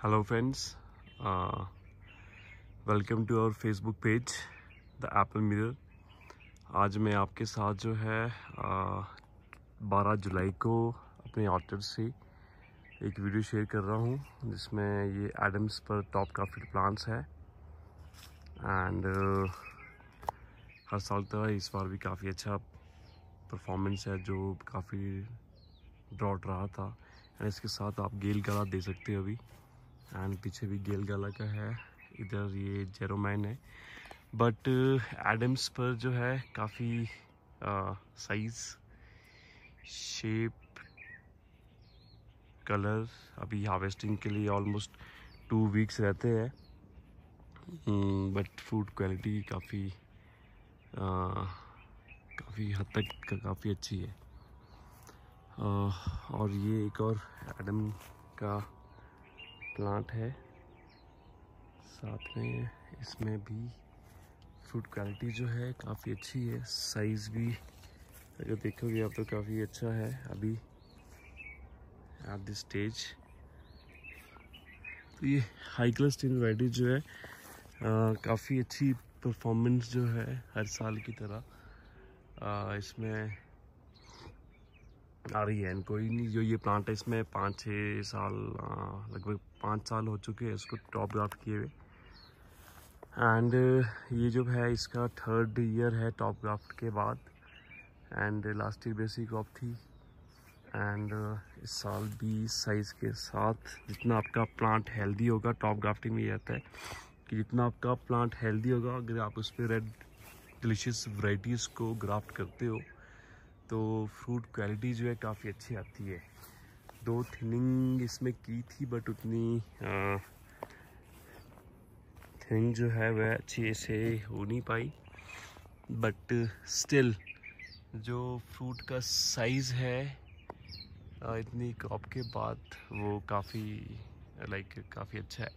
hello friends uh, welcome to our facebook page the apple mirror आज मैं आपके साथ जो है आ, uh, 12 जुलाई को अपने ऑर्टर से एक वीडियो शेयर कर रहा हूँ जिसमें ये एडम्स पर टॉप काफी प्लांट्स है एंड uh, हर साल तरह इस बार भी काफ़ी अच्छा परफॉर्मेंस है जो काफ़ी ड्रॉट रहा था एंड इसके साथ आप गेल गला दे सकते हो अभी एंड पीछे भी गेल गला का है इधर ये जेरोमैन है बट एडम्स uh, पर जो है काफ़ी साइज़ शेप कलर अभी हार्वेस्टिंग के लिए ऑलमोस्ट टू वीक्स रहते हैं बट फूड क्वालिटी काफ़ी काफ़ी हद तक काफ़ी अच्छी है आ, uh, और ये एक और एडम का प्लांट है साथ में इसमें भी फ्रूट क्वालिटी जो है काफ़ी अच्छी है साइज़ भी अगर देखोगे आप तो काफ़ी अच्छा है अभी एट दिस स्टेज तो ये हाई क्लास टीन वाइटी जो है काफ़ी अच्छी परफॉर्मेंस जो है हर साल की तरह आ, इसमें आ रही है इनको ही जो ये प्लांट है इसमें पाँच छः साल लगभग पाँच साल हो चुके हैं इसको टॉप ग्राफ्ट किए हुए एंड ये जो है इसका थर्ड ईयर है टॉप ग्राफ्ट के बाद एंड लास्ट ईयर बेसी क्रॉप थी एंड इस साल भी साइज़ के साथ जितना आपका प्लांट हेल्दी होगा टॉप ग्राफ्टिंग में ये आता है कि जितना आपका प्लांट हेल्दी होगा अगर आप उस पर रेड डिलीशियस वराइटीज़ को ग्राफ्ट करते हो तो फ्रूट क्वालिटी जो है काफ़ी अच्छी आती है दो थिनिंग इसमें की थी बट उतनी थिनिंग जो है वह अच्छे से हो नहीं पाई बट स्टिल जो फ्रूट का साइज़ है इतनी क्रॉप के बाद वो काफ़ी लाइक काफ़ी अच्छा है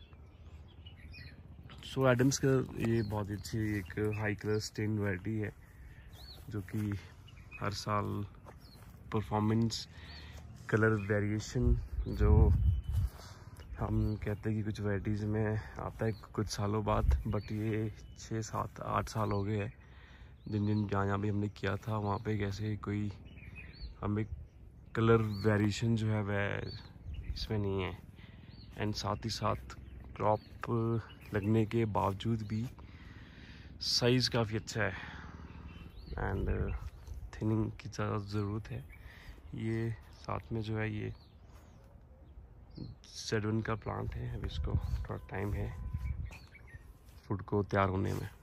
सो so, एडम्स का ये बहुत अच्छी एक हाई कलर स्टेन वैरायटी है जो कि हर साल परफॉर्मेंस कलर वेरिएशन जो हम कहते हैं कि कुछ वैराइटीज़ में आता है कुछ सालों बाद बट ये छः सात आठ साल हो गए हैं जिन जिन जहाँ जहाँ भी हमने किया था वहाँ पे कैसे कोई हमें कलर वेरिएशन जो है वह इसमें नहीं है एंड साथ ही साथ क्रॉप लगने के बावजूद भी साइज़ काफ़ी अच्छा है एंड थिनिंग की ज़रूरत है ये साथ में जो है ये सेडवन का प्लांट है अब इसको थोड़ा टाइम है फूड को तैयार होने में